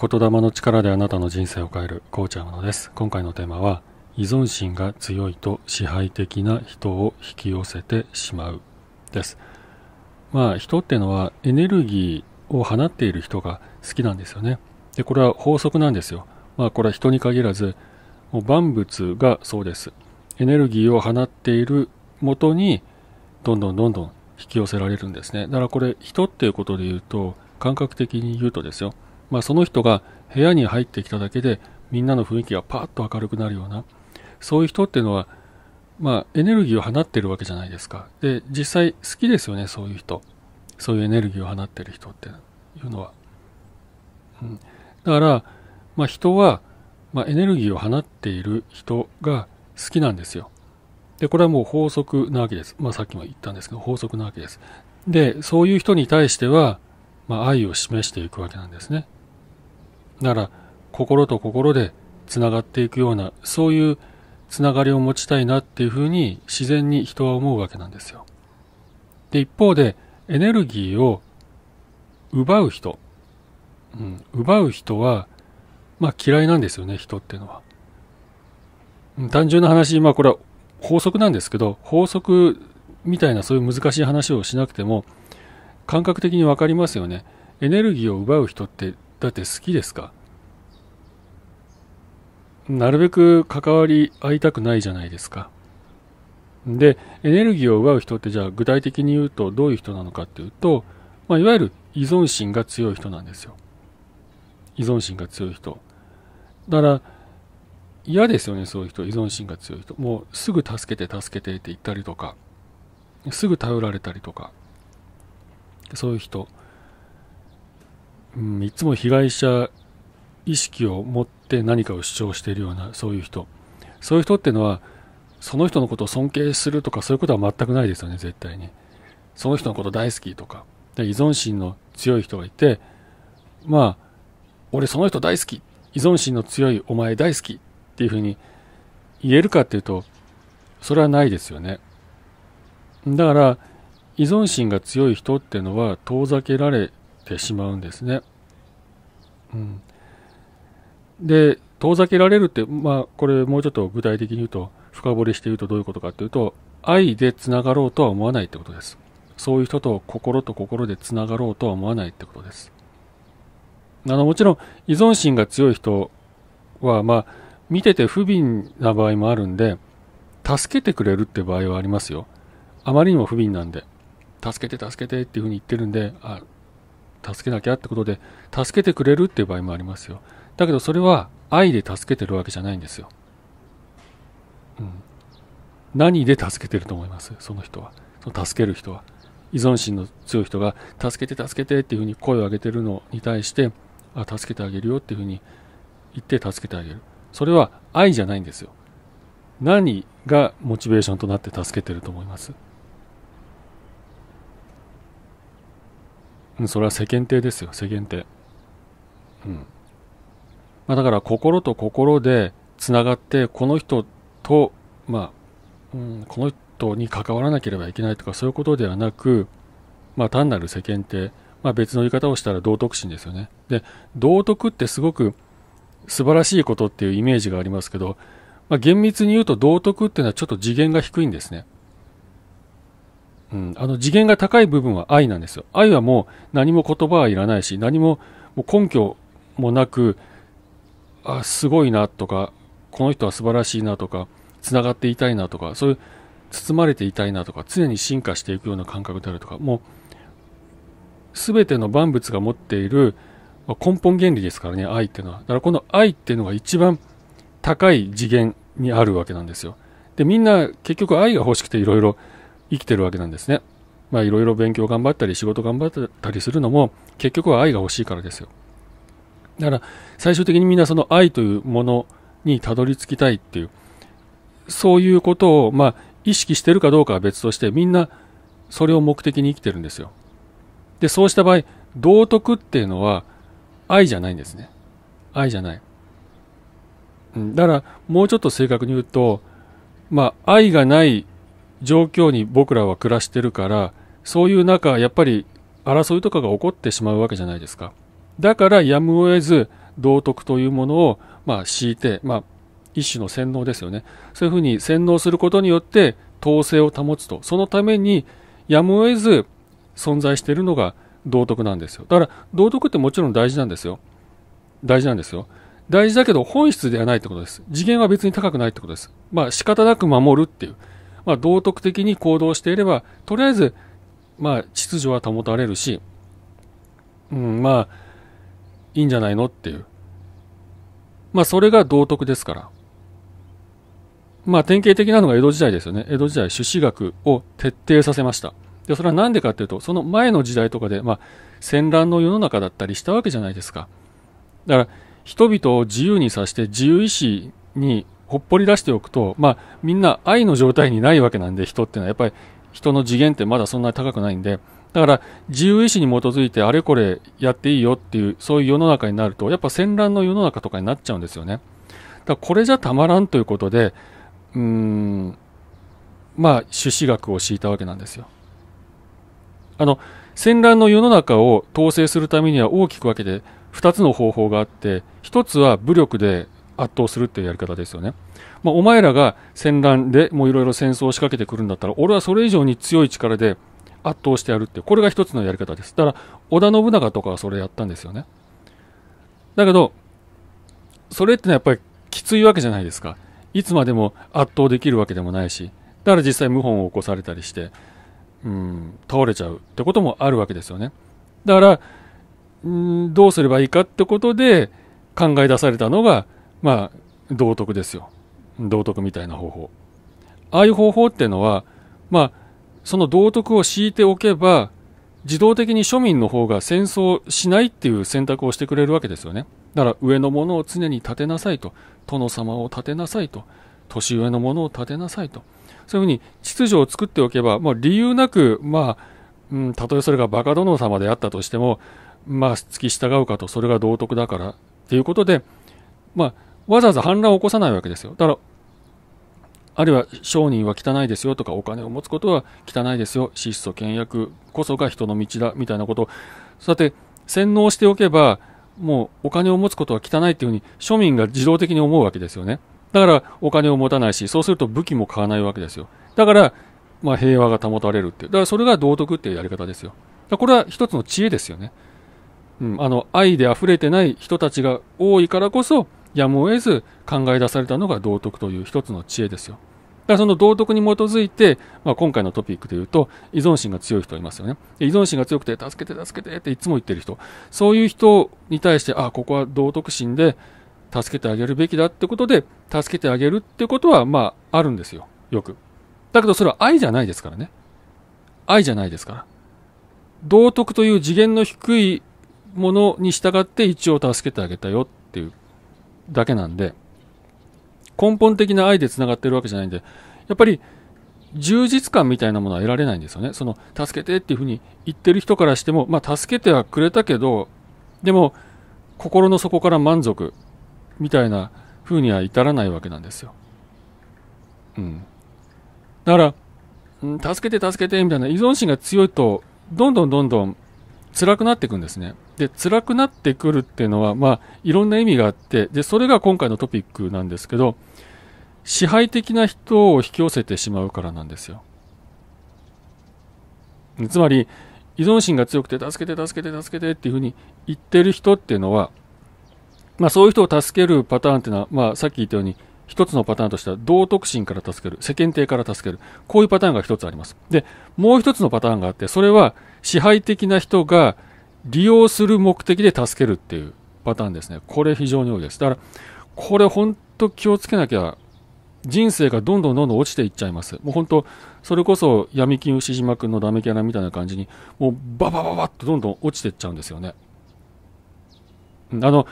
言霊の力であなたの人生を変える、こうちのです。今回のテーマは、依存心が強いと支配的な人を引き寄せてしまう、です。まあ、人ってのはエネルギーを放っている人が好きなんですよね。で、これは法則なんですよ。まあ、これは人に限らず、もう万物がそうです。エネルギーを放っているもとに、どんどんどんどん引き寄せられるんですね。だからこれ、人っていうことで言うと、感覚的に言うとですよ。まあ、その人が部屋に入ってきただけでみんなの雰囲気がパッと明るくなるようなそういう人っていうのは、まあ、エネルギーを放ってるわけじゃないですかで実際好きですよねそういう人そういうエネルギーを放ってる人っていうのは、うん、だから、まあ、人は、まあ、エネルギーを放っている人が好きなんですよでこれはもう法則なわけです、まあ、さっきも言ったんですけど法則なわけですでそういう人に対しては、まあ、愛を示していくわけなんですねなら心と心でつながっていくようなそういうつながりを持ちたいなっていうふうに自然に人は思うわけなんですよ。で一方でエネルギーを奪う人、うん、奪う人は、まあ、嫌いなんですよね人っていうのは。単純な話、まあ、これは法則なんですけど法則みたいなそういう難しい話をしなくても感覚的に分かりますよね。エネルギーを奪う人ってだって好きですかなるべく関わり合いたくないじゃないですか。で、エネルギーを奪う人ってじゃあ具体的に言うとどういう人なのかっていうと、まあ、いわゆる依存心が強い人なんですよ。依存心が強い人。だから、嫌ですよね、そういう人。依存心が強い人。もうすぐ助けて、助けてって言ったりとか、すぐ頼られたりとか、そういう人。うん、いつも被害者意識を持って何かを主張しているようなそういう人そういう人っていうのはその人のことを尊敬するとかそういうことは全くないですよね絶対にその人のこと大好きとか依存心の強い人がいてまあ俺その人大好き依存心の強いお前大好きっていうふうに言えるかっていうとそれはないですよねだから依存心が強い人っていうのは遠ざけられてしまうんですねうん、で遠ざけられるって、まあ、これもうちょっと具体的に言うと深掘りして言うとどういうことかっていうと愛でつながろうとは思わないってことですそういう人と心と心でつながろうとは思わないってことですあのもちろん依存心が強い人は、まあ、見てて不憫な場合もあるんで助けてくれるって場合はありますよあまりにも不憫なんで助けて助けてっていうふうに言ってるんであ助けなきゃってことで、助けてくれるっていう場合もありますよ。だけどそれは愛で助けてるわけじゃないんですよ。うん。何で助けてると思いますその人は。その助ける人は。依存心の強い人が、助けて助けてっていうふうに声を上げてるのに対して、あ、助けてあげるよっていうふうに言って助けてあげる。それは愛じゃないんですよ。何がモチベーションとなって助けてると思いますうん、それは世間体ですよ、世間体。うん。まあ、だから心と心でつながって、この人と、まあ、うん、この人に関わらなければいけないとかそういうことではなく、まあ、単なる世間体、まあ、別の言い方をしたら道徳心ですよね。で、道徳ってすごく素晴らしいことっていうイメージがありますけど、まあ、厳密に言うと道徳っていうのはちょっと次元が低いんですね。うん、あの次元が高い部分は愛なんですよ。愛はもう何も言葉はいらないし、何ももう根拠もなく、あ、すごいなとか、この人は素晴らしいなとか、つながっていたいなとか、そういう包まれていたいなとか、常に進化していくような感覚であるとか、もう、すべての万物が持っている根本原理ですからね、愛っていうのは。だからこの愛っていうのが一番高い次元にあるわけなんですよ。で、みんな結局愛が欲しくていろいろ生きてるわけなんですね。まあいろいろ勉強頑張ったり仕事頑張ったりするのも結局は愛が欲しいからですよ。だから最終的にみんなその愛というものにたどり着きたいっていう、そういうことをまあ意識してるかどうかは別としてみんなそれを目的に生きてるんですよ。で、そうした場合、道徳っていうのは愛じゃないんですね。愛じゃない。だからもうちょっと正確に言うと、まあ愛がない状況に僕らは暮らしてるから、そういう中、やっぱり争いとかが起こってしまうわけじゃないですか。だからやむを得ず、道徳というものを、まあ、敷いて、まあ、一種の洗脳ですよね。そういうふうに洗脳することによって、統制を保つと。そのために、やむを得ず存在しているのが道徳なんですよ。だから、道徳ってもちろん大事なんですよ。大事なんですよ。大事だけど本質ではないってことです。次元は別に高くないってことです。まあ仕方なく守るっていう。まあ、道徳的に行動していれば、とりあえず、まあ、秩序は保たれるし、うん、まあ、いいんじゃないのっていう。まあ、それが道徳ですから。まあ、典型的なのが江戸時代ですよね。江戸時代、朱子学を徹底させました。で、それは何でかっていうと、その前の時代とかで、まあ、戦乱の世の中だったりしたわけじゃないですか。だから、人々を自由にさせて、自由意志にほっぽり出しておくと、まあ、みんな愛の状態にないわけなんで、人ってのは、やっぱり人の次元ってまだそんなに高くないんで、だから自由意志に基づいてあれこれやっていいよっていう、そういう世の中になると、やっぱ戦乱の世の中とかになっちゃうんですよね。だこれじゃたまらんということで、うーん、まあ、朱子学を敷いたわけなんですよ。あの、戦乱の世の中を統制するためには大きく分けて2つの方法があって、1つは武力で圧倒するっていうやり方ですよね、まあ、お前らが戦乱でもういろいろ戦争を仕掛けてくるんだったら俺はそれ以上に強い力で圧倒してやるってこれが一つのやり方ですだから織田信長とかはそれやったんですよねだけどそれってのはやっぱりきついわけじゃないですかいつまでも圧倒できるわけでもないしだから実際謀反を起こされたりしてうん倒れちゃうってこともあるわけですよねだからうんどうすればいいかってことで考え出されたのがまあ、道徳ですよ。道徳みたいな方法。ああいう方法っていうのは、まあ、その道徳を敷いておけば、自動的に庶民の方が戦争しないっていう選択をしてくれるわけですよね。だから上のものを常に立てなさいと、殿様を立てなさいと、年上のものを立てなさいと。そういうふうに秩序を作っておけば、まあ理由なく、まあ、うん、たとえそれがバカ殿様であったとしても、まあ、付き従うかと、それが道徳だからっていうことで、まあ、わざわざ反乱を起こさないわけですよ。だから、あるいは商人は汚いですよとか、お金を持つことは汚いですよ、質素倹約こそが人の道だみたいなことを、さて、洗脳しておけば、もうお金を持つことは汚いっていうふうに庶民が自動的に思うわけですよね。だからお金を持たないし、そうすると武器も買わないわけですよ。だから、まあ、平和が保たれるっていう。だからそれが道徳っていうやり方ですよ。これは一つの知恵ですよね。うん、あの愛で溢れてない人たちが多いからこそやむを得ず考え出されたのが道徳という一つの知恵ですよ。だからその道徳に基づいて、まあ、今回のトピックで言うと、依存心が強い人いますよね。依存心が強くて、助けて、助けてっていつも言ってる人。そういう人に対して、あ、ここは道徳心で助けてあげるべきだってことで、助けてあげるってことは、まあ、あるんですよ。よく。だけどそれは愛じゃないですからね。愛じゃないですから。道徳という次元の低いものに従って一応助けてあげたよっていうだけなんで、根本的な愛でつながってるわけじゃないんで、やっぱり充実感みたいなものは得られないんですよね。その、助けてっていうふうに言ってる人からしても、まあ、助けてはくれたけど、でも、心の底から満足みたいな風には至らないわけなんですよ。うん。だから、助けて助けてみたいな依存心が強いと、どんどんどんどん辛くなっていくんですね。で辛くなってくるっていうのは、まあ、いろんな意味があってでそれが今回のトピックなんですけど支配的な人を引き寄せてしまうからなんですよつまり依存心が強くて助けて助けて助けてっていうふうに言ってる人っていうのは、まあ、そういう人を助けるパターンっていうのは、まあ、さっき言ったように一つのパターンとしては道徳心から助ける世間体から助けるこういうパターンが一つありますでもう一つのパターンがあってそれは支配的な人が利用する目的で助けるっていうパターンですね。これ非常に多いです。だから、これ本当気をつけなきゃ、人生がどんどんどんどん落ちていっちゃいます。もう本当、それこそ闇金牛島君のダメキャラみたいな感じに、もうババババッとどんどん落ちていっちゃうんですよね。あの、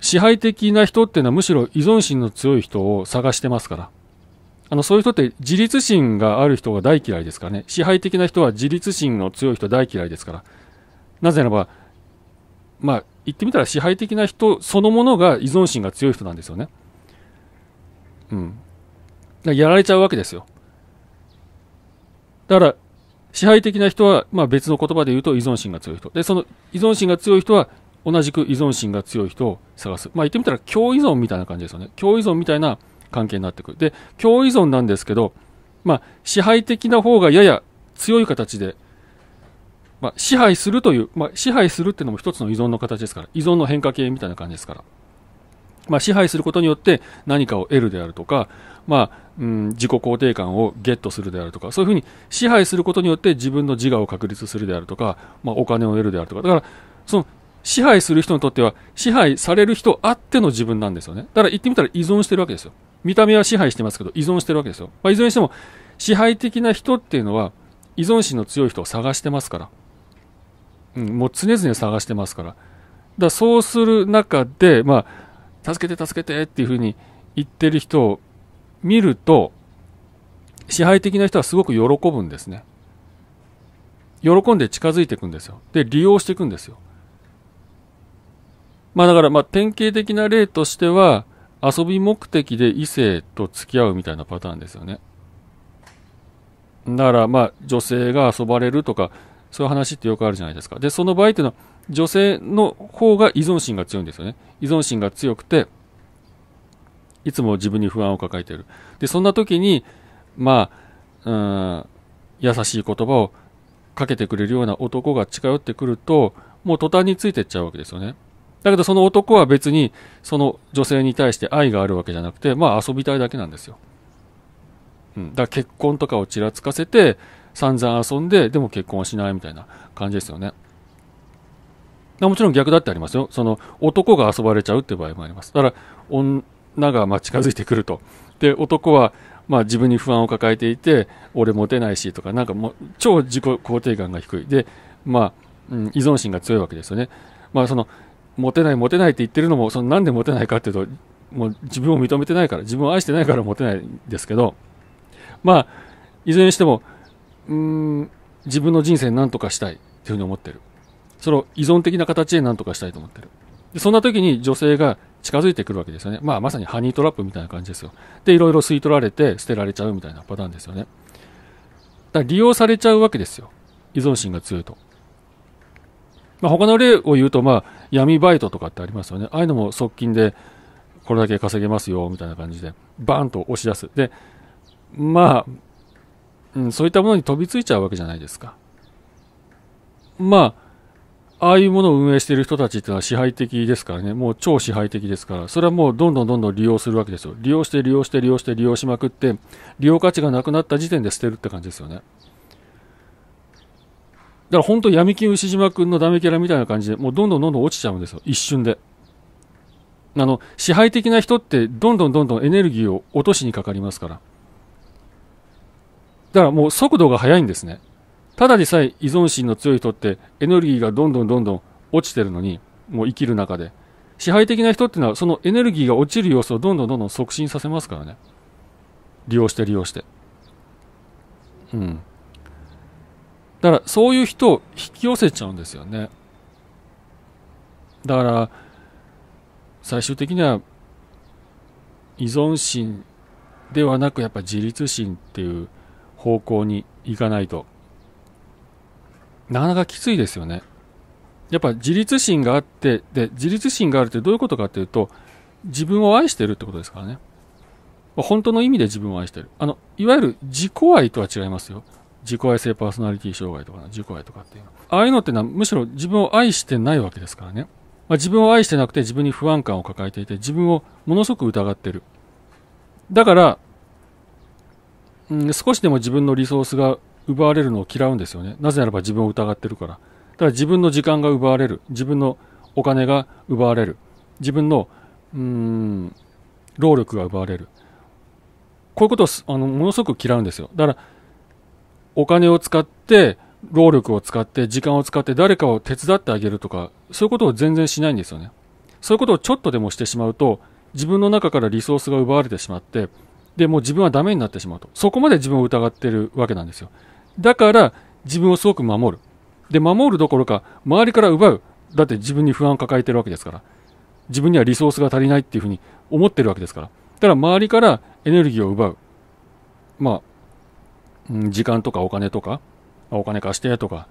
支配的な人っていうのはむしろ依存心の強い人を探してますから。あの、そういう人って自立心がある人が大嫌いですからね。支配的な人は自立心の強い人大嫌いですから。なぜならば、まあ、言ってみたら支配的な人そのものが依存心が強い人なんですよね。うん。やられちゃうわけですよ。だから、支配的な人は、まあ、別の言葉で言うと依存心が強い人。で、その依存心が強い人は、同じく依存心が強い人を探す。まあ、言ってみたら、共依存みたいな感じですよね。共依存みたいな関係になってくる。で、共依存なんですけど、まあ、支配的な方がやや強い形でまあ、支配するという、まあ、支配するっていうのも一つの依存の形ですから、依存の変化系みたいな感じですから。まあ、支配することによって何かを得るであるとか、まあ、うん、自己肯定感をゲットするであるとか、そういうふうに支配することによって自分の自我を確立するであるとか、まあ、お金を得るであるとか、だから、その支配する人にとっては、支配される人あっての自分なんですよね。だから言ってみたら依存してるわけですよ。見た目は支配してますけど、依存してるわけですよ。まあ、いずれにしても、支配的な人っていうのは、依存心の強い人を探してますから。もう常々探してますから。だそうする中で、まあ、助けて助けてっていうふうに言ってる人を見ると、支配的な人はすごく喜ぶんですね。喜んで近づいていくんですよ。で、利用していくんですよ。まあだから、まあ典型的な例としては、遊び目的で異性と付き合うみたいなパターンですよね。だから、まあ女性が遊ばれるとか、そういう話ってよくあるじゃないですか。で、その場合っていうのは、女性の方が依存心が強いんですよね。依存心が強くて、いつも自分に不安を抱えている。で、そんな時に、まあ、うん、優しい言葉をかけてくれるような男が近寄ってくると、もう途端についてっちゃうわけですよね。だけどその男は別にその女性に対して愛があるわけじゃなくて、まあ遊びたいだけなんですよ。うん、だから結婚とかをちらつかせて、散々遊んで、でも結婚はしないみたいな感じですよね。もちろん逆だってありますよ。その男が遊ばれちゃうっていう場合もあります。だから女がま近づいてくると。で、男はまあ自分に不安を抱えていて、俺モテないしとか、なんかもう超自己肯定感が低い。で、まあ、うん、依存心が強いわけですよね。まあその、モテない、モテないって言ってるのも、そのなんでモテないかっていうと、もう自分を認めてないから、自分を愛してないからモテないんですけど、まあ、いずれにしても、うん自分の人生何とかしたいっていうふうに思ってるそれを依存的な形で何とかしたいと思ってるでそんな時に女性が近づいてくるわけですよね、まあ、まさにハニートラップみたいな感じですよでいろいろ吸い取られて捨てられちゃうみたいなパターンですよねだから利用されちゃうわけですよ依存心が強いとまあ、他の例を言うと、まあ、闇バイトとかってありますよね。ああいうのも側近で、これだけ稼げますよ、みたいな感じで、バーンと押し出す。で、まあ、うん、そういったものに飛びついちゃうわけじゃないですか。まあ、ああいうものを運営している人たちっていうのは支配的ですからね、もう超支配的ですから、それはもうどんどんどんどん利用するわけですよ。利用して利用して利用して利用しまくって、利用価値がなくなった時点で捨てるって感じですよね。だから本当闇金牛島君のダメキャラみたいな感じで、もうどんどんどんどん落ちちゃうんですよ、一瞬で。あの、支配的な人ってどんどんどんどんエネルギーを落としにかかりますから。だからもう速度が速いんですね。ただでさえ依存心の強い人ってエネルギーがどんどんどんどん落ちてるのに、もう生きる中で。支配的な人っていうのはそのエネルギーが落ちる様子をどんどんどんどん促進させますからね。利用して利用して。うん。だからそういう人を引き寄せちゃうんですよね。だから最終的には依存心ではなくやっぱ自立心っていう方向に行かないとなかなかきついですよねやっぱ自立心があってで自立心があるってどういうことかっていうと自分を愛してるってことですからね本当の意味で自分を愛してるあのいわゆる自己愛とは違いますよ自己愛性パーソナリティ障害とかな、自己愛とかっていうのああいうのってのはむしろ自分を愛してないわけですからね、まあ、自分を愛してなくて自分に不安感を抱えていて自分をものすごく疑ってるだからうん、少しでも自分のリソースが奪われるのを嫌うんですよね。なぜならば自分を疑ってるから。だから自分の時間が奪われる。自分のお金が奪われる。自分の、うん、労力が奪われる。こういうことをあのものすごく嫌うんですよ。だから、お金を使って、労力を使って、時間を使って、誰かを手伝ってあげるとか、そういうことを全然しないんですよね。そういうことをちょっとでもしてしまうと、自分の中からリソースが奪われてしまって、で、もう自分はダメになってしまうと。そこまで自分を疑ってるわけなんですよ。だから、自分をすごく守る。で、守るどころか、周りから奪う。だって自分に不安を抱えてるわけですから。自分にはリソースが足りないっていうふうに思ってるわけですから。だから周りからエネルギーを奪う。まあ、時間とかお金とか、お金貸してとか、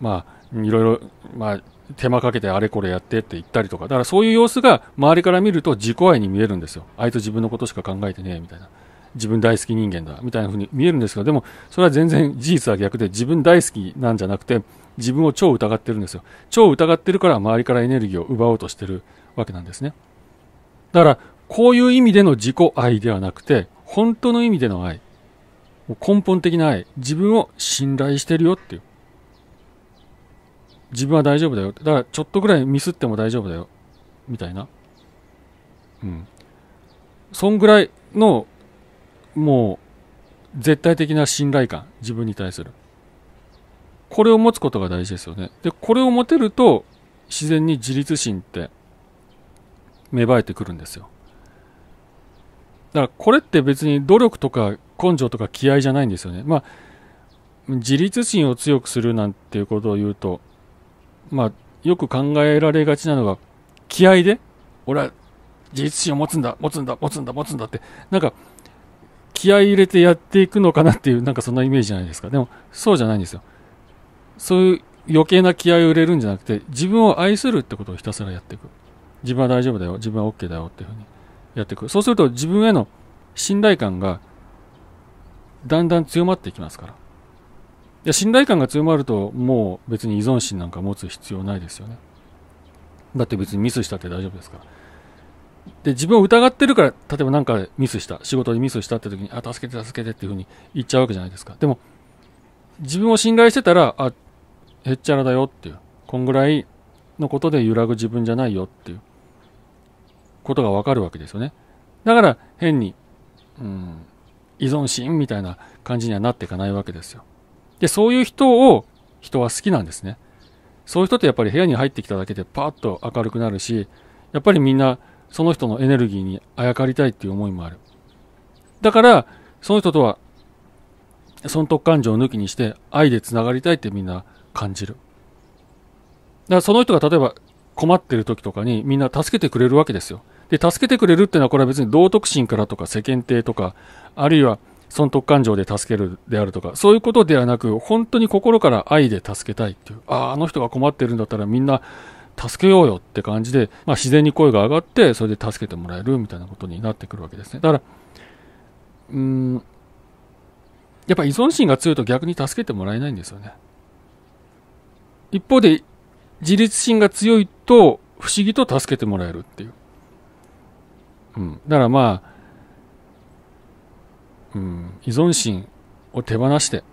まあ、いろいろ、まあ、手間かけてあれこれやってって言ったりとか、だからそういう様子が周りから見ると自己愛に見えるんですよ。あいつ自分のことしか考えてねえみたいな。自分大好き人間だみたいな風に見えるんですけど、でもそれは全然事実は逆で自分大好きなんじゃなくて自分を超疑ってるんですよ。超疑ってるから周りからエネルギーを奪おうとしてるわけなんですね。だからこういう意味での自己愛ではなくて本当の意味での愛。根本的な愛。自分を信頼してるよっていう。自分は大丈夫だよ。だからちょっとぐらいミスっても大丈夫だよ。みたいな。うん。そんぐらいの、もう、絶対的な信頼感。自分に対する。これを持つことが大事ですよね。で、これを持てると、自然に自立心って芽生えてくるんですよ。だからこれって別に努力とか根性とか気合じゃないんですよね。まあ、自立心を強くするなんていうことを言うと、まあ、よく考えられがちなのが、気合で、俺は自立心を持つんだ、持つんだ、持つんだ、持つんだって、なんか、気合入れてやっていくのかなっていう、なんかそんなイメージじゃないですか。でも、そうじゃないんですよ。そういう余計な気合を入れるんじゃなくて、自分を愛するってことをひたすらやっていく。自分は大丈夫だよ、自分は OK だよっていうふうにやっていく。そうすると自分への信頼感がだんだん強まっていきますから。や信頼感が強まるともう別に依存心なんか持つ必要ないですよねだって別にミスしたって大丈夫ですからで自分を疑ってるから例えば何かミスした仕事でミスしたって時にあ助けて助けてっていうふうに言っちゃうわけじゃないですかでも自分を信頼してたらあへっちゃらだよっていうこんぐらいのことで揺らぐ自分じゃないよっていうことがわかるわけですよねだから変に、うん、依存心みたいな感じにはなっていかないわけですよで、そういう人を人は好きなんですね。そういう人ってやっぱり部屋に入ってきただけでパーッと明るくなるし、やっぱりみんなその人のエネルギーにあやかりたいっていう思いもある。だから、その人とは損得感情を抜きにして愛でつながりたいってみんな感じる。だからその人が例えば困ってる時とかにみんな助けてくれるわけですよ。で、助けてくれるっていうのはこれは別に道徳心からとか世間体とか、あるいは損得感情で助けるであるとか、そういうことではなく、本当に心から愛で助けたいっていう、ああ、あの人が困ってるんだったらみんな助けようよって感じで、まあ、自然に声が上がって、それで助けてもらえるみたいなことになってくるわけですね。だから、うん、やっぱ依存心が強いと逆に助けてもらえないんですよね。一方で、自立心が強いと、不思議と助けてもらえるっていう。うん。だからまあ、うん、依存心を手放して、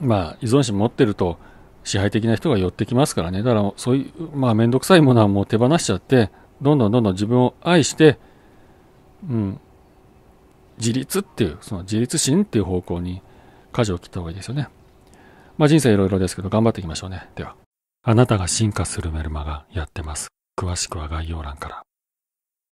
まあ、依存心持ってると支配的な人が寄ってきますからね。だから、そういう、まあ、めんどくさいものはもう手放しちゃって、どんどんどんどん自分を愛して、うん、自立っていう、その自立心っていう方向に舵を切った方がいいですよね。まあ、人生いろいろですけど、頑張っていきましょうね。では。あなたが進化するメルマがやってます。詳しくは概要欄から。